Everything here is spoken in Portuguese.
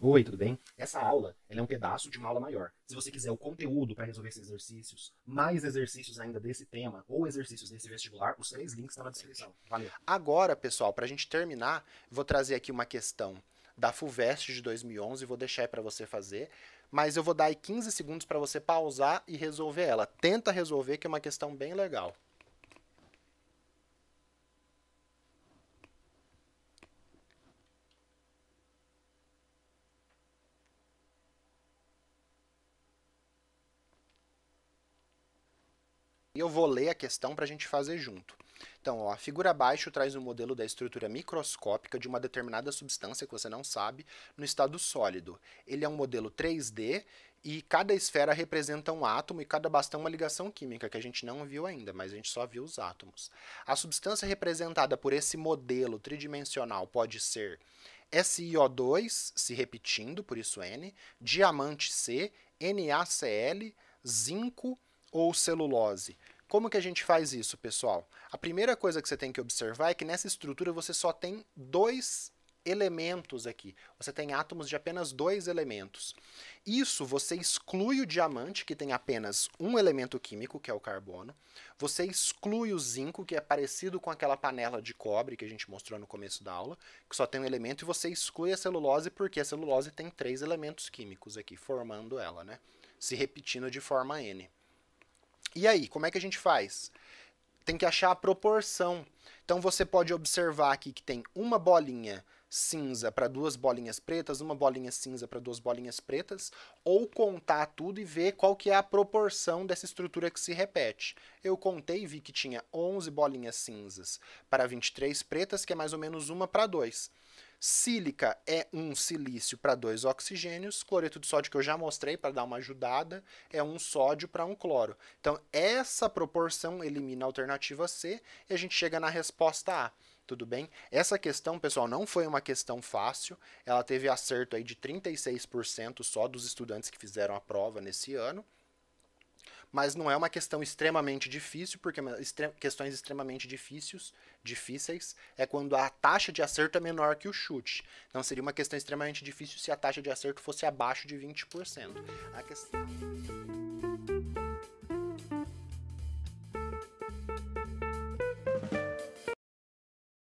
Oi, tudo bem? Essa aula é um pedaço de uma aula maior. Se você quiser o conteúdo para resolver esses exercícios, mais exercícios ainda desse tema ou exercícios desse vestibular, os três links estão na descrição. Valeu. Agora, pessoal, para a gente terminar, vou trazer aqui uma questão da FUVEST de 2011, vou deixar para você fazer, mas eu vou dar aí 15 segundos para você pausar e resolver ela. Tenta resolver, que é uma questão bem legal. E eu vou ler a questão para a gente fazer junto. Então, ó, a figura abaixo traz um modelo da estrutura microscópica de uma determinada substância que você não sabe no estado sólido. Ele é um modelo 3D e cada esfera representa um átomo e cada bastão uma ligação química, que a gente não viu ainda, mas a gente só viu os átomos. A substância representada por esse modelo tridimensional pode ser SiO2, se repetindo, por isso N, diamante C, NaCl, zinco ou celulose. Como que a gente faz isso, pessoal? A primeira coisa que você tem que observar é que nessa estrutura você só tem dois elementos aqui. Você tem átomos de apenas dois elementos. Isso você exclui o diamante, que tem apenas um elemento químico, que é o carbono. Você exclui o zinco, que é parecido com aquela panela de cobre que a gente mostrou no começo da aula, que só tem um elemento, e você exclui a celulose, porque a celulose tem três elementos químicos aqui, formando ela, né? Se repetindo de forma N. E aí, como é que a gente faz? Tem que achar a proporção. Então você pode observar aqui que tem uma bolinha cinza para duas bolinhas pretas, uma bolinha cinza para duas bolinhas pretas, ou contar tudo e ver qual que é a proporção dessa estrutura que se repete. Eu contei e vi que tinha 11 bolinhas cinzas para 23 pretas, que é mais ou menos uma para dois. Sílica é um silício para dois oxigênios, cloreto de sódio que eu já mostrei para dar uma ajudada, é um sódio para um cloro. Então, essa proporção elimina a alternativa C e a gente chega na resposta A tudo bem? Essa questão, pessoal, não foi uma questão fácil. Ela teve acerto aí de 36% só dos estudantes que fizeram a prova nesse ano. Mas não é uma questão extremamente difícil, porque é extre questões extremamente difíceis, difíceis é quando a taxa de acerto é menor que o chute. Então seria uma questão extremamente difícil se a taxa de acerto fosse abaixo de 20%. A questão...